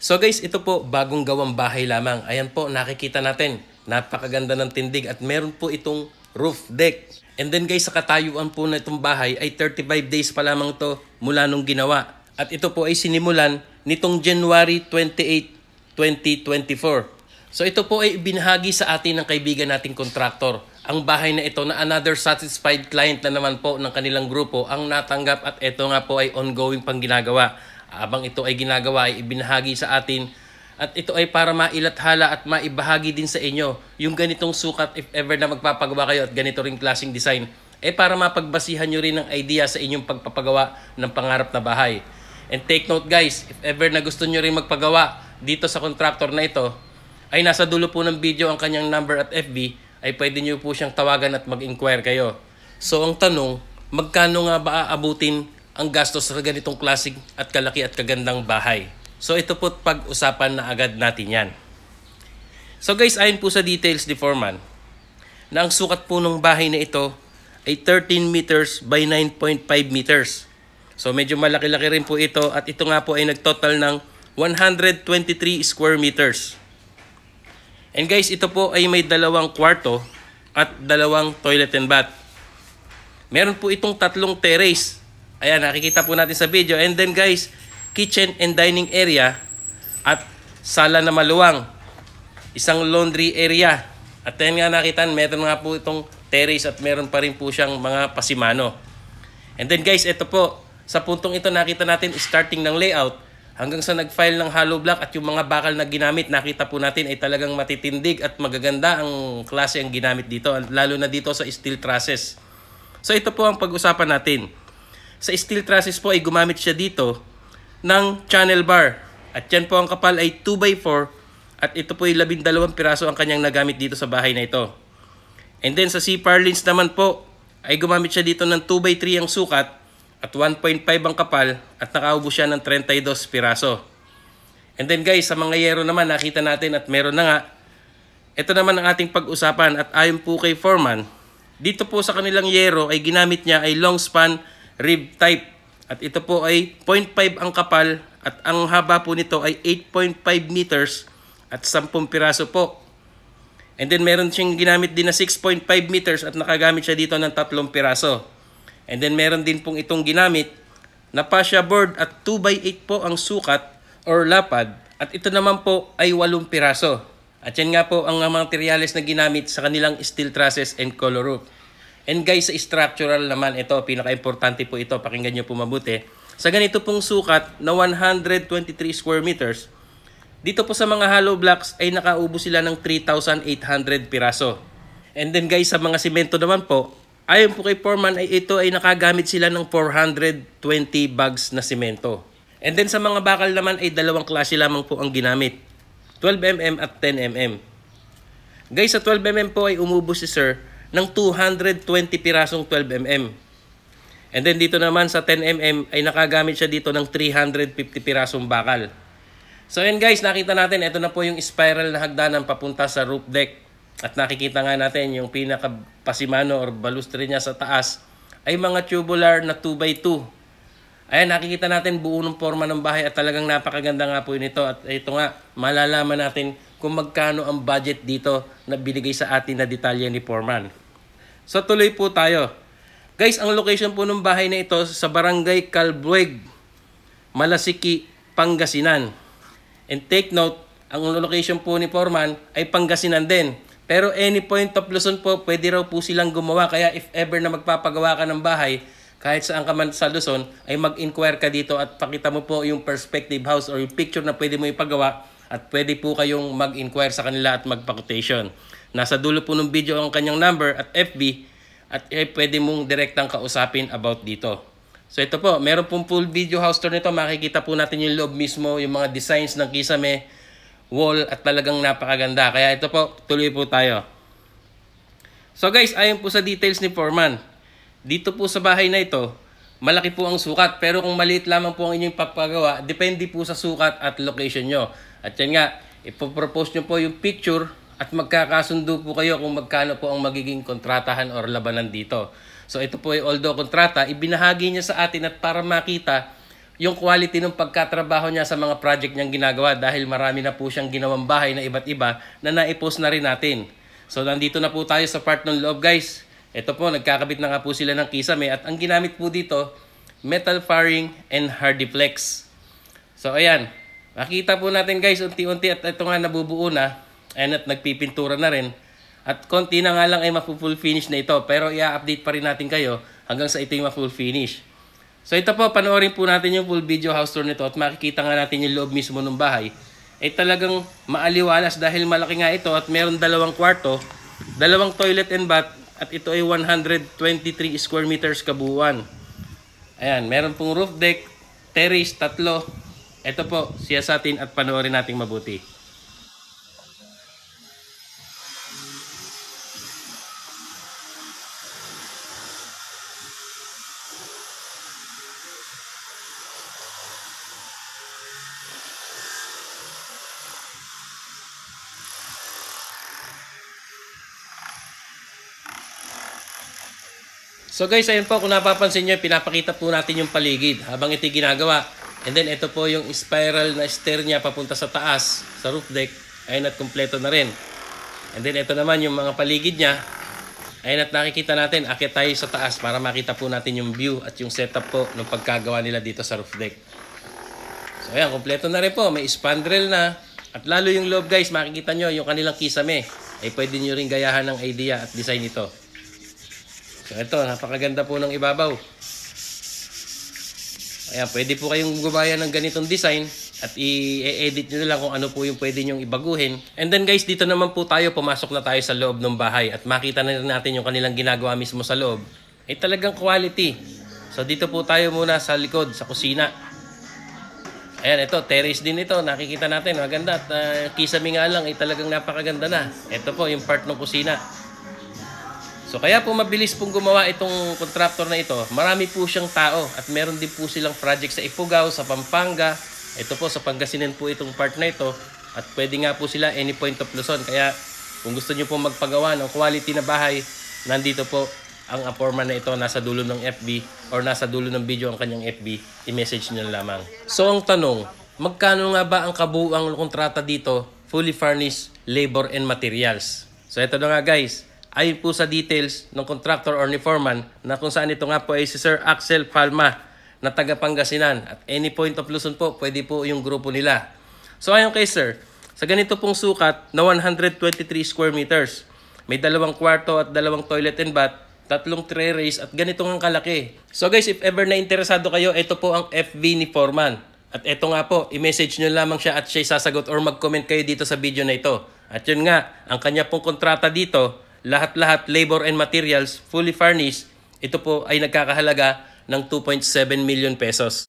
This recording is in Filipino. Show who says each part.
Speaker 1: So guys, ito po bagong gawang bahay lamang. Ayan po, nakikita natin. Napakaganda ng tindig at meron po itong roof deck. And then guys, sa katayuan po na itong bahay ay 35 days pa lamang to mula nung ginawa. At ito po ay sinimulan nitong January 28, 2024. So ito po ay binahagi sa atin ng kaibigan nating kontraktor. Ang bahay na ito na another satisfied client na naman po ng kanilang grupo ang natanggap at ito nga po ay ongoing pang ginagawa. Abang ito ay ginagawa ay ibinahagi sa atin at ito ay para mailathala at maibahagi din sa inyo yung ganitong sukat if ever na magpapagawa kayo at ganito ring klaseng design eh para mapagbasihan nyo rin ng idea sa inyong pagpapagawa ng pangarap na bahay. And take note guys, if ever na gusto nyo rin magpagawa dito sa contractor na ito, ay nasa dulo po ng video ang kanyang number at FB, ay pwede nyo po siyang tawagan at mag-inquire kayo. So ang tanong, magkano nga ba aabutin ang gastos sa ganitong klasik at kalaki at kagandang bahay. So ito po pag-usapan na agad natin yan. So guys, ayon po sa details ni Foreman, na ang sukat po ng bahay na ito ay 13 meters by 9.5 meters. So medyo malaki-laki rin po ito at ito nga po ay nagtotal ng 123 square meters. And guys, ito po ay may dalawang kwarto at dalawang toilet and bath. Meron po itong tatlong terrace Ayan, nakikita po natin sa video. And then guys, kitchen and dining area at sala na maluwang. Isang laundry area. At ayan nga nakita, meron nga po itong terrace at meron pa rin po siyang mga pasimano. And then guys, ito po, sa puntong ito nakita natin starting ng layout hanggang sa nag-file ng hollow block at yung mga bakal na ginamit nakita po natin ay talagang matitindig at magaganda ang klase ang ginamit dito lalo na dito sa steel trusses. So ito po ang pag-usapan natin sa steel trusses po ay gumamit siya dito ng channel bar. At yan po ang kapal ay 2x4 at ito po ay 12 piraso ang kanyang nagamit dito sa bahay na ito. And then sa C-Par naman po ay gumamit siya dito ng 2x3 ang sukat at 1.5 ang kapal at nakaubo siya ng 32 piraso. And then guys, sa mga yero naman nakita natin at meron na nga. Ito naman ang ating pag-usapan at ayon po kay Foreman, dito po sa kanilang yero ay ginamit niya ay long span rib type. At ito po ay 0.5 ang kapal at ang haba po nito ay 8.5 meters at 10 piraso po. And then meron siyang ginamit din na 6.5 meters at nakagamit siya dito ng tatlong piraso. And then meron din pong itong ginamit na fascia board at 2x8 po ang sukat or lapad. At ito naman po ay 8 piraso. At yan nga po ang mga materials na ginamit sa kanilang steel trusses and color roof. And guys, sa structural naman, ito, pinaka-importante po ito, pakinggan nyo po mabuti. Sa ganito pong sukat na 123 square meters, dito po sa mga hollow blocks ay nakaubo sila ng 3,800 piraso. And then guys, sa mga simento naman po, ayon po kay Foreman ay ito ay nakagamit sila ng 420 bags na simento. And then sa mga bakal naman ay dalawang klase lamang po ang ginamit. 12mm at 10mm. Guys, sa 12mm po ay umubo si Sir ng 220 pirasong 12mm. And then dito naman sa 10mm ay nakagamit siya dito ng 350 pirasong bakal. So yun guys, nakita natin ito na po yung spiral na hagdanan papunta sa roof deck. At nakikita nga natin yung pinakapasimano or balustre niya sa taas ay mga tubular na 2x2. Ayan, nakikita natin buo ng forma ng bahay at talagang napakaganda nga po nito. At ito nga, malalaman natin kung magkano ang budget dito na binigay sa atin na detalye ni Foreman. So tuloy po tayo. Guys, ang location po ng bahay na ito sa Barangay Calbueg, Malasiki, Pangasinan. And take note, ang location po ni Foreman ay Pangasinan din. Pero any point of Luzon po, pwede raw po silang gumawa. Kaya if ever na magpapagawa ka ng bahay, kahit saan ka man sa Luzon, ay mag-inquire ka dito at pakita mo po yung perspective house or yung picture na pwede mo ipagawa at pwede po kayong mag-inquire sa kanila at magpa-quotation. Nasa dulo po ng video ang kanyang number at FB at eh, pwede mong direktang kausapin about dito. So ito po, meron pong full video house tour nito. Makikita po natin yung loob mismo, yung mga designs ng kisame, wall at talagang napakaganda. Kaya ito po, tuloy po tayo. So guys, ayon po sa details ni Foreman, dito po sa bahay na ito, malaki po ang sukat. Pero kung maliit lamang po ang inyong papagawa, depende po sa sukat at location nyo. At yan nga, ipopropose nyo po yung picture at magkakasundo po kayo kung magkano po ang magiging kontratahan or labanan dito. So ito po ay although kontrata, ibinahagi niya sa atin at para makita yung quality ng pagkatrabaho niya sa mga project niyang ginagawa dahil marami na po siyang ginawang bahay na iba't iba na naipost na rin natin. So nandito na po tayo sa part ng loob guys. Ito po, nagkakabit na nga po sila ng kisame at ang ginamit po dito, metal firing and hardiplex. So ayan, makita po natin guys unti-unti at ito nga nabubuo na and at nagpipintura na rin. At konti na nga lang ay mapu-full finish na ito pero i-update pa rin natin kayo hanggang sa ito yung mapu-full finish. So ito po, panoorin po natin yung full video house tour nito at makikita nga natin yung loob mismo ng bahay. Ay talagang maaliwalas dahil malaki nga ito at meron dalawang kwarto, dalawang toilet and bath at ito ay 123 square meters kabuuan. Ayan, meron pong roof deck, terrace, tatlo. Ito po, siya sa atin at panoorin nating mabuti. So guys, ayun po, kung napapansin nyo, pinapakita po natin yung paligid habang ito ginagawa. And then ito po yung spiral na stair niya papunta sa taas, sa roof deck, ayun at kumpleto na rin. And then ito naman yung mga paligid niya. Ayun at nakikita natin, akit tayo sa taas para makita po natin yung view at yung setup po ng pagkagawa nila dito sa roof deck. So ayan, kumpleto na rin po. May spandrel na. At lalo yung loob guys, makikita nyo yung kanilang kisame. Ay pwede nyo rin gayahan ng idea at design ito. So ito, napakaganda po ng ibabaw. Ayan, pwede po kayong gumaya ng ganitong design at i-edit nyo lang kung ano po yung pwede nyong ibaguhin. And then guys, dito naman po tayo, pumasok na tayo sa loob ng bahay at makita na natin yung kanilang ginagawa mismo sa loob. Ay eh, talagang quality. So dito po tayo muna sa likod, sa kusina. Ayan, ito, terrace din ito. Nakikita natin, maganda. At uh, ah, kisami nga lang, ay eh, talagang napakaganda na. Ito po, yung part ng kusina. So kaya po mabilis pong gumawa itong contractor na ito. Marami po siyang tao at meron din po silang project sa Ifugao, sa Pampanga. Ito po sa Pangasinan po itong part na ito at pwede nga po sila any point of Luzon. Kaya kung gusto niyo po magpagawa ng quality na bahay, nandito po ang aforma na ito nasa dulo ng FB or nasa dulo ng video ang kanyang FB. I-message niyo lamang. So ang tanong, magkano nga ba ang kabuuang kontrata dito fully furnished labor and materials? So ito na nga guys, Ayon po sa details ng contractor or ni foreman na kung saan ito nga po ay si Sir Axel Palma na taga Pangasinan. At any point of Luzon po, pwede po yung grupo nila. So ayon kay Sir, sa ganito pong sukat na 123 square meters, may dalawang kwarto at dalawang toilet and bath, tatlong tray race at ganito ang kalaki. So guys, if ever na interesado kayo, ito po ang FV ni Foreman. At ito nga po, i-message nyo lamang siya at siya'y sasagot or mag-comment kayo dito sa video na ito. At yun nga, ang kanya pong kontrata dito lahat-lahat labor and materials fully furnished, ito po ay nagkakahalaga ng 2.7 million pesos.